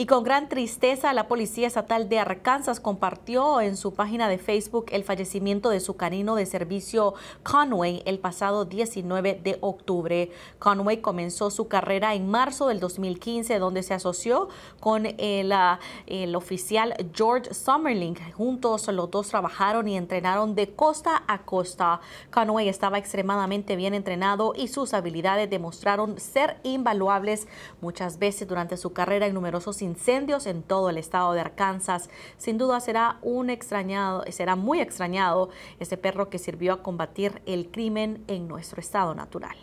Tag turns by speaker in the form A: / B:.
A: Y con gran tristeza, la Policía Estatal de Arkansas compartió en su página de Facebook el fallecimiento de su canino de servicio Conway el pasado 19 de octubre. Conway comenzó su carrera en marzo del 2015, donde se asoció con ah, el, oficial George Summerling. Juntos los dos trabajaron y entrenaron de costa a costa. Conway estaba extremadamente bien entrenado y sus habilidades demostraron ser invaluables muchas veces durante su carrera en numerosos incidentes incendios en todo el estado de Arkansas. Sin duda será un extrañado, será muy extrañado ese perro que sirvió a combatir el crimen en nuestro estado natural.